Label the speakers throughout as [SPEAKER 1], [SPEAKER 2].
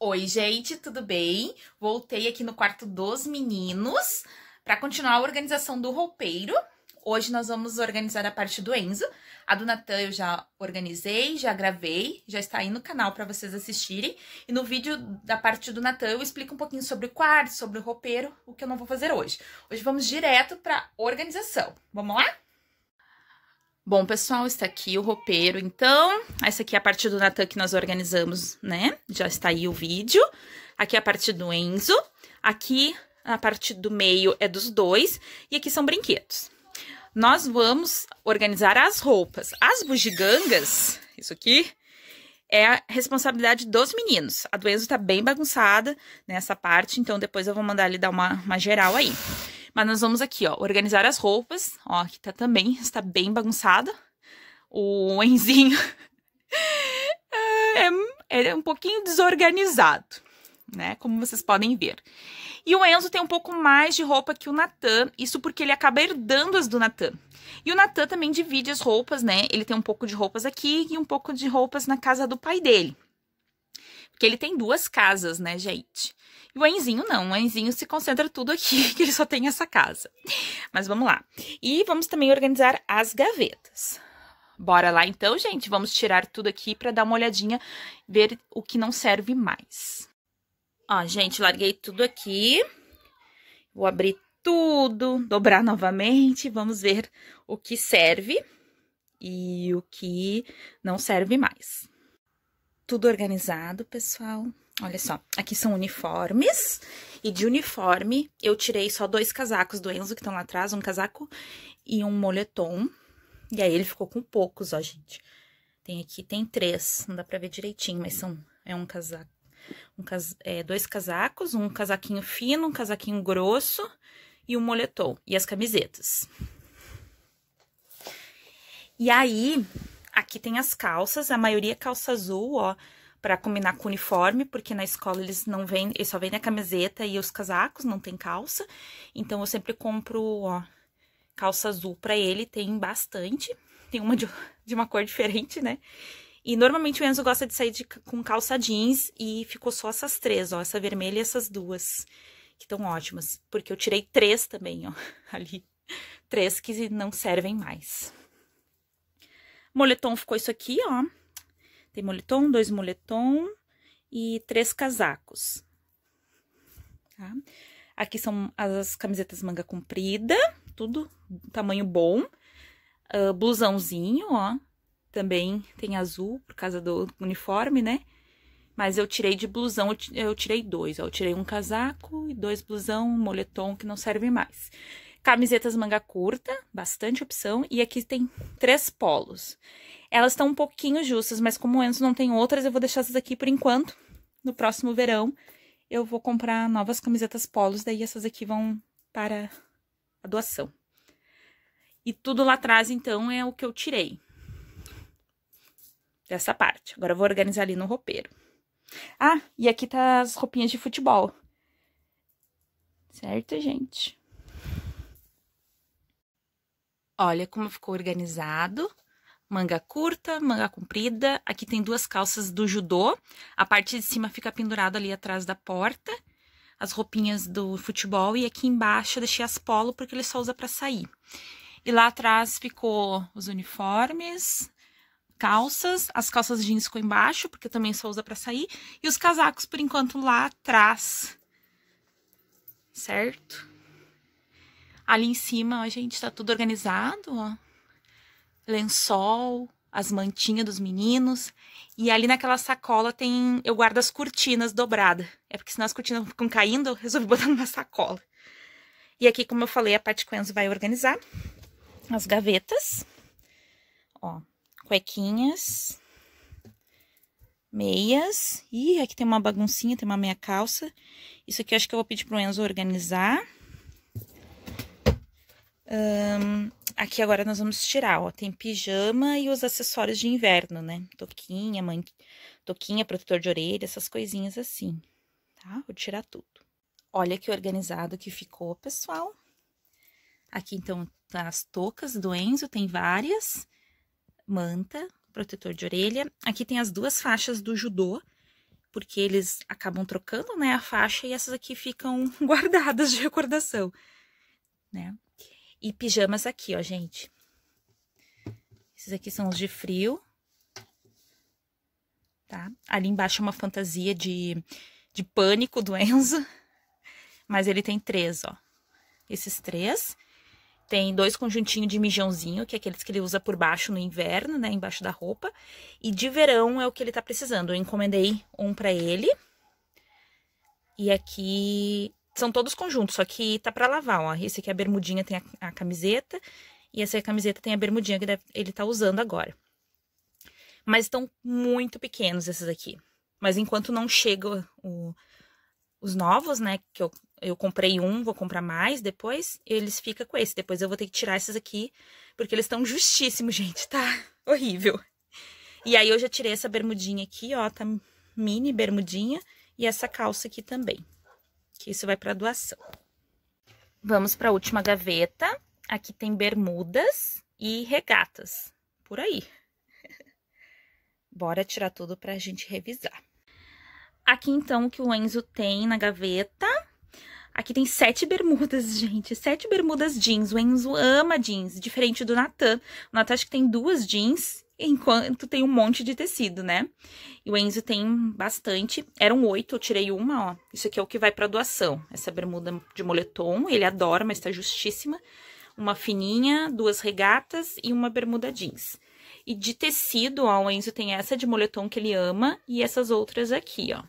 [SPEAKER 1] Oi, gente, tudo bem? Voltei aqui no quarto dos meninos para continuar a organização do roupeiro. Hoje nós vamos organizar a parte do Enzo. A do Natan eu já organizei, já gravei, já está aí no canal para vocês assistirem. E no vídeo da parte do Natan eu explico um pouquinho sobre o quarto, sobre o roupeiro, o que eu não vou fazer hoje. Hoje vamos direto para organização. Vamos lá? Bom, pessoal, está aqui o roupeiro, então. Essa aqui é a parte do Natan que nós organizamos, né? Já está aí o vídeo. Aqui é a parte do Enzo. Aqui, a parte do meio é dos dois. E aqui são brinquedos. Nós vamos organizar as roupas. As bugigangas, isso aqui, é a responsabilidade dos meninos. A do Enzo está bem bagunçada nessa parte, então depois eu vou mandar ele dar uma, uma geral aí. Mas nós vamos aqui, ó, organizar as roupas. Ó, aqui tá também, está bem bagunçada. O Enzinho é, é, é um pouquinho desorganizado. Né, como vocês podem ver. E o Enzo tem um pouco mais de roupa que o Natan, isso porque ele acaba herdando as do Natan. E o Natan também divide as roupas, né? Ele tem um pouco de roupas aqui e um pouco de roupas na casa do pai dele. Porque ele tem duas casas, né, gente? E o Enzinho não, o Enzinho se concentra tudo aqui, que ele só tem essa casa. Mas vamos lá. E vamos também organizar as gavetas. Bora lá então, gente, vamos tirar tudo aqui para dar uma olhadinha, ver o que não serve mais. Ó, gente, larguei tudo aqui. Vou abrir tudo, dobrar novamente, vamos ver o que serve e o que não serve mais tudo organizado, pessoal. Olha só, aqui são uniformes. E de uniforme, eu tirei só dois casacos do Enzo, que estão lá atrás, um casaco e um moletom. E aí ele ficou com poucos, ó, gente. Tem aqui, tem três, não dá pra ver direitinho, mas são, é um casaco, um cas, é, dois casacos, um casaquinho fino, um casaquinho grosso e um moletom. E as camisetas. E aí, Aqui tem as calças, a maioria é calça azul, ó, para combinar com o uniforme, porque na escola eles não vêm, eles só vêm na camiseta e os casacos, não tem calça. Então eu sempre compro, ó, calça azul para ele, tem bastante. Tem uma de, de, uma cor diferente, né? E normalmente o Enzo gosta de sair de, com calça jeans e ficou só essas três, ó, essa vermelha e essas duas, que estão ótimas, porque eu tirei três também, ó, ali. Três que não servem mais. Moletom ficou isso aqui, ó. Tem moletom, dois moletom e três casacos. Tá? Aqui são as camisetas manga comprida, tudo tamanho bom. Uh, blusãozinho, ó. Também tem azul por causa do uniforme, né? Mas eu tirei de blusão, eu tirei dois. Ó. Eu tirei um casaco e dois blusão, um moletom que não serve mais. Camisetas manga curta, bastante opção. E aqui tem três polos. Elas estão um pouquinho justas, mas como o Enzo não tem outras, eu vou deixar essas aqui por enquanto. No próximo verão, eu vou comprar novas camisetas polos, daí essas aqui vão para a doação. E tudo lá atrás, então, é o que eu tirei dessa parte. Agora eu vou organizar ali no roupeiro. Ah, e aqui tá as roupinhas de futebol. Certo, gente? Olha como ficou organizado. Manga curta, manga comprida. Aqui tem duas calças do judô. A parte de cima fica pendurada ali atrás da porta. As roupinhas do futebol. E aqui embaixo eu deixei as polo, porque ele só usa para sair. E lá atrás ficou os uniformes, calças, as calças jeans ficou embaixo, porque também só usa para sair, e os casacos por enquanto lá atrás. Certo? Ali em cima, a gente, tá tudo organizado, ó. Lençol, as mantinhas dos meninos. E ali naquela sacola tem. Eu guardo as cortinas dobradas. É porque senão as cortinas ficam caindo, eu resolvi botar numa sacola. E aqui, como eu falei, a parte que o Enzo vai organizar. As gavetas. Ó, cuequinhas. Meias. Ih, aqui tem uma baguncinha, tem uma meia calça. Isso aqui eu acho que eu vou pedir pro Enzo organizar. Um, aqui agora nós vamos tirar, ó, tem pijama e os acessórios de inverno, né? Toquinha, man... toquinha, protetor de orelha, essas coisinhas assim, tá? Vou tirar tudo. Olha que organizado que ficou, pessoal. Aqui, então, tá as toucas do Enzo, tem várias. Manta, protetor de orelha. Aqui tem as duas faixas do judô, porque eles acabam trocando, né, a faixa, e essas aqui ficam guardadas de recordação, né? E pijamas aqui, ó, gente. Esses aqui são os de frio. Tá? Ali embaixo é uma fantasia de, de pânico do Enzo. Mas ele tem três, ó. Esses três. Tem dois conjuntinhos de mijãozinho, que é aqueles que ele usa por baixo no inverno, né? Embaixo da roupa. E de verão é o que ele tá precisando. Eu encomendei um pra ele. E aqui são todos conjuntos, só que tá para lavar, ó. Esse aqui é a bermudinha, tem a, a camiseta. E essa camiseta tem a bermudinha que deve, ele tá usando agora. Mas estão muito pequenos esses aqui. Mas enquanto não chega o, os novos, né? Que eu, eu comprei um, vou comprar mais depois. Eles ficam com esse. Depois eu vou ter que tirar esses aqui. Porque eles estão justíssimos, gente. Tá horrível. E aí eu já tirei essa bermudinha aqui, ó. Tá mini bermudinha. E essa calça aqui também que isso vai para doação. Vamos para a última gaveta. Aqui tem bermudas e regatas, por aí. Bora tirar tudo para a gente revisar. Aqui, então, o que o Enzo tem na gaveta. Aqui tem sete bermudas, gente. Sete bermudas jeans. O Enzo ama jeans, diferente do Natan. O Natan acho que tem duas jeans enquanto tem um monte de tecido, né? E o Enzo tem bastante. Eram oito, eu tirei uma, ó. Isso aqui é o que vai pra doação. Essa bermuda de moletom, ele adora, mas tá justíssima. Uma fininha, duas regatas e uma bermuda jeans. E de tecido, ó, o Enzo tem essa de moletom que ele ama e essas outras aqui, ó.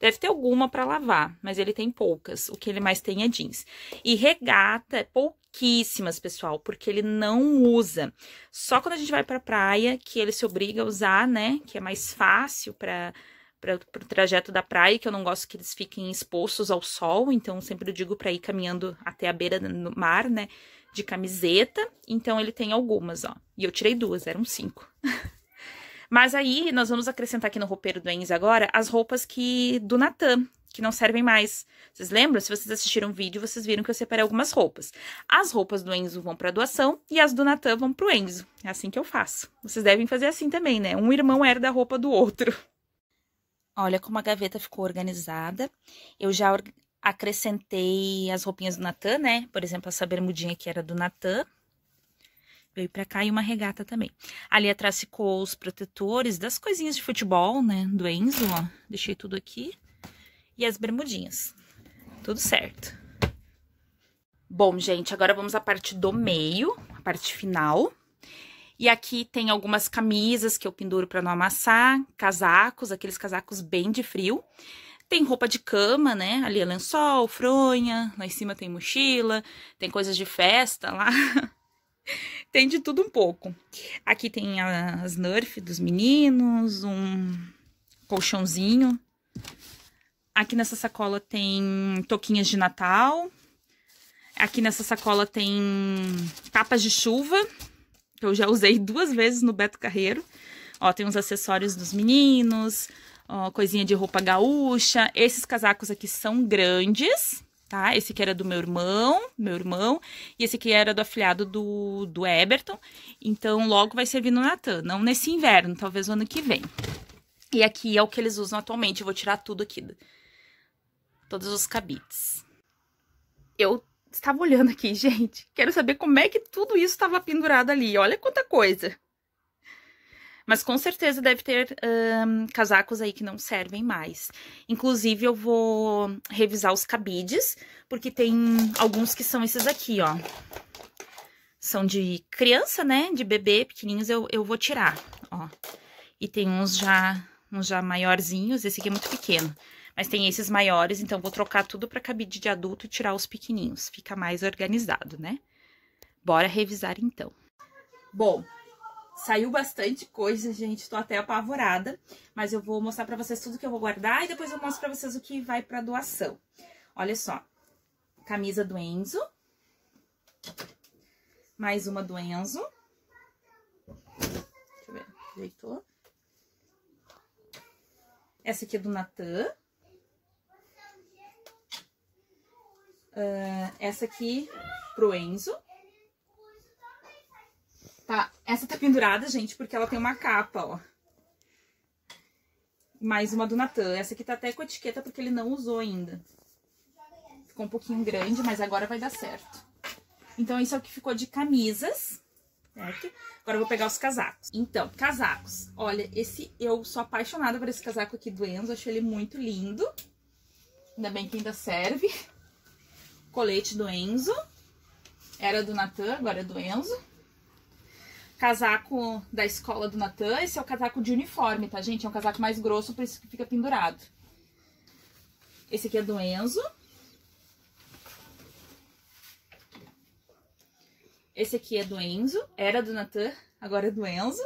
[SPEAKER 1] Deve ter alguma para lavar, mas ele tem poucas. O que ele mais tem é jeans. E regata é pouquíssimas, pessoal, porque ele não usa. Só quando a gente vai para a praia que ele se obriga a usar, né? Que é mais fácil para para o trajeto da praia, que eu não gosto que eles fiquem expostos ao sol, então sempre eu digo para ir caminhando até a beira do mar, né, de camiseta. Então ele tem algumas, ó. E eu tirei duas, eram cinco. Mas aí nós vamos acrescentar aqui no roupeiro do Enzo agora as roupas que do Natan, que não servem mais. Vocês lembram? Se vocês assistiram o vídeo, vocês viram que eu separei algumas roupas. As roupas do Enzo vão para doação e as do Natan vão para o Enzo. É assim que eu faço. Vocês devem fazer assim também, né? Um irmão herda a roupa do outro. Olha como a gaveta ficou organizada. Eu já acrescentei as roupinhas do Natan, né? Por exemplo, essa bermudinha que era do Natan, veio para cá e uma regata também. Ali atrás ficou os protetores das coisinhas de futebol, né, do Enzo, ó. Deixei tudo aqui. E as bermudinhas. Tudo certo. Bom, gente, agora vamos à parte do meio, a parte final. E aqui tem algumas camisas que eu penduro para não amassar, casacos, aqueles casacos bem de frio. Tem roupa de cama, né? Ali é lençol, fronha, lá em cima tem mochila, tem coisas de festa lá. tem de tudo um pouco. Aqui tem as Nerf dos meninos, um colchãozinho. Aqui nessa sacola tem toquinhas de Natal. Aqui nessa sacola tem capas de chuva, que eu já usei duas vezes no Beto Carreiro. Ó, tem uns acessórios dos meninos, ó, coisinha de roupa gaúcha. Esses casacos aqui são grandes, tá? Esse que era do meu irmão, meu irmão, e esse que era do afiliado do, do Eberton. Então, logo vai servir no Natan, não nesse inverno, talvez o ano que vem. E aqui é o que eles usam atualmente, eu vou tirar tudo aqui, todos os cabides. Eu estava olhando aqui, gente, quero saber como é que tudo isso estava pendurado ali, olha quanta coisa. Mas com certeza deve ter um, casacos aí que não servem mais. Inclusive, eu vou revisar os cabides, porque tem alguns que são esses aqui, ó. São de criança, né? De bebê, pequenininhos, eu, eu vou tirar, ó. E tem uns já, uns já maiorzinhos, esse aqui é muito pequeno. Mas tem esses maiores, então vou trocar tudo para cabide de adulto e tirar os pequenininhos. Fica mais organizado, né? Bora revisar então. Bom, Saiu bastante coisa, gente, tô até apavorada, mas eu vou mostrar pra vocês tudo que eu vou guardar e depois eu mostro pra vocês o que vai pra doação. Olha só, camisa do Enzo, mais uma do Enzo, deixa eu ver, ajeitou. Essa aqui é do Natan. Uh, essa aqui pro Enzo tá? Essa tá pendurada, gente, porque ela tem uma capa, ó. Mais uma do Natan. Essa aqui tá até com etiqueta porque ele não usou ainda. Ficou um pouquinho grande, mas agora vai dar certo. Então, isso é o que ficou de camisas, certo? Agora eu vou pegar os casacos. Então, casacos. Olha, esse eu sou apaixonada por esse casaco aqui do Enzo. Achei ele muito lindo. Ainda bem que ainda serve. Colete do Enzo. Era do Natan, agora é do Enzo casaco da escola do Natan. Esse é o casaco de uniforme, tá, gente? É um casaco mais grosso, por isso que fica pendurado. Esse aqui é do Enzo. Esse aqui é do Enzo. Era do Natan, agora é do Enzo.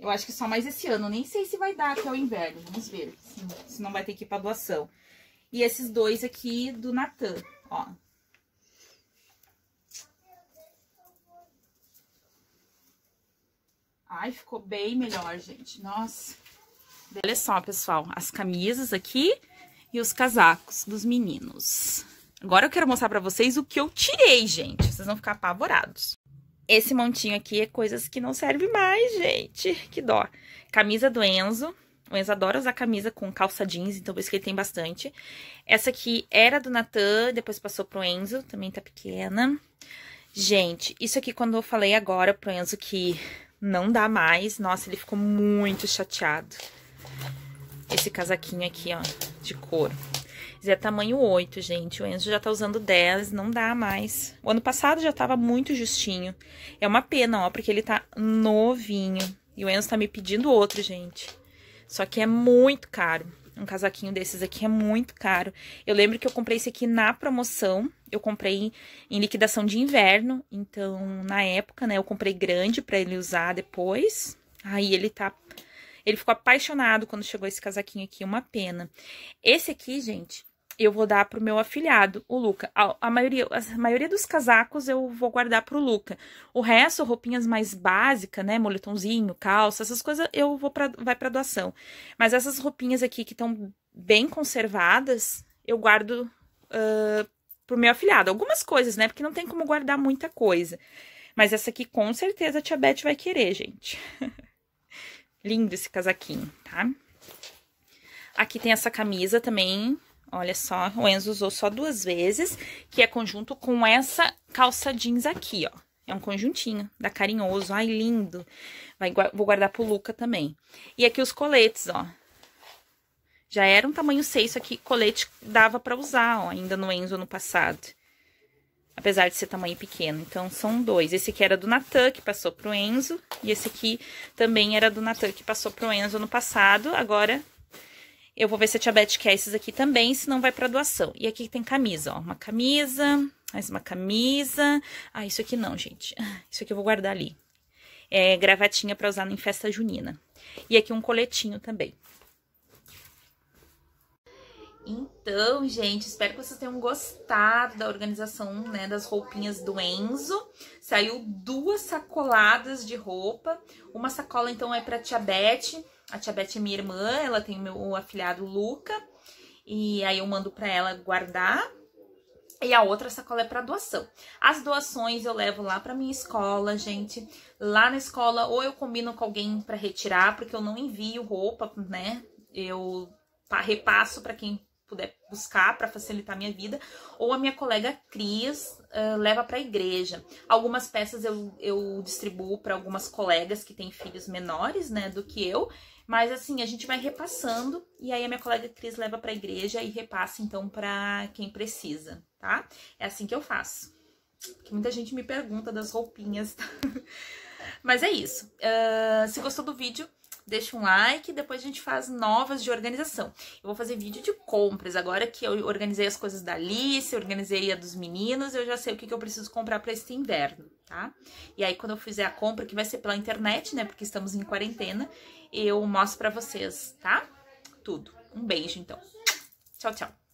[SPEAKER 1] Eu acho que só mais esse ano. Nem sei se vai dar até o inverno. Vamos ver se não vai ter que ir pra doação. E esses dois aqui do Natan, ó. Ai, ficou bem melhor, gente. Nossa. Olha só, pessoal, as camisas aqui e os casacos dos meninos. Agora eu quero mostrar pra vocês o que eu tirei, gente. Vocês vão ficar apavorados. Esse montinho aqui é coisas que não servem mais, gente. Que dó. Camisa do Enzo. O Enzo adora usar camisa com calça jeans, então por isso que ele tem bastante. Essa aqui era do Natan, depois passou pro Enzo. Também tá pequena. Gente, isso aqui quando eu falei agora pro Enzo que não dá mais. Nossa, ele ficou muito chateado. Esse casaquinho aqui, ó, de couro. Esse é tamanho 8, gente. O Enzo já tá usando 10, não dá mais. O ano passado já tava muito justinho. É uma pena, ó, porque ele tá novinho. E o Enzo tá me pedindo outro, gente. Só que é muito caro. Um casaquinho desses aqui é muito caro. Eu lembro que eu comprei esse aqui na promoção. Eu comprei em liquidação de inverno. Então, na época, né, eu comprei grande pra ele usar depois. Aí ele tá... Ele ficou apaixonado quando chegou esse casaquinho aqui, uma pena. Esse aqui, gente, eu vou dar pro meu afilhado, o Luca. A, a, maioria, a maioria dos casacos eu vou guardar pro Luca. O resto, roupinhas mais básicas, né? Moletomzinho, calça, essas coisas eu vou pra, vai pra doação. Mas essas roupinhas aqui que estão bem conservadas, eu guardo uh, pro meu afilhado. Algumas coisas, né? Porque não tem como guardar muita coisa. Mas essa aqui com certeza a tia Beth vai querer, gente. Lindo esse casaquinho, tá? Aqui tem essa camisa também, Olha só, o Enzo usou só duas vezes, que é conjunto com essa calça jeans aqui, ó. É um conjuntinho, da Carinhoso. Ai, lindo. Vai, vou guardar pro Luca também. E aqui os coletes, ó. Já era um tamanho 6, isso aqui colete dava para usar, ó, ainda no Enzo no passado. Apesar de ser tamanho pequeno. Então, são dois. Esse aqui era do Natan, que passou pro Enzo. E esse aqui também era do Natan, que passou pro Enzo no passado. Agora, eu vou ver se a Tia Beth quer esses aqui também, se não vai pra doação. E aqui tem camisa, ó. Uma camisa, mais uma camisa. Ah, isso aqui não, gente. Isso aqui eu vou guardar ali. É gravatinha pra usar em festa junina. E aqui um coletinho também. Então, gente, espero que vocês tenham gostado da organização, né, das roupinhas do Enzo. Saiu duas sacoladas de roupa. Uma sacola, então, é pra Tia Beth a tia Beth é minha irmã, ela tem o meu afilhado Luca. E aí eu mando para ela guardar. E a outra sacola é para doação. As doações eu levo lá para minha escola, gente. Lá na escola ou eu combino com alguém para retirar, porque eu não envio roupa, né? Eu repasso para quem puder buscar para facilitar minha vida, ou a minha colega Cris uh, leva para a igreja. Algumas peças eu, eu distribuo para algumas colegas que têm filhos menores, né, do que eu, mas assim, a gente vai repassando e aí a minha colega Cris leva para a igreja e repassa então para quem precisa, tá? É assim que eu faço. Porque muita gente me pergunta das roupinhas, tá? Mas é isso. Uh, se gostou do vídeo, deixa um like, depois a gente faz novas de organização. Eu vou fazer vídeo de compras agora que eu organizei as coisas da Alice, organizei a dos meninos, eu já sei o que, que eu preciso comprar para este inverno, tá? E aí quando eu fizer a compra, que vai ser pela internet, né, porque estamos em quarentena, eu mostro para vocês, tá? Tudo. Um beijo então. Tchau, tchau.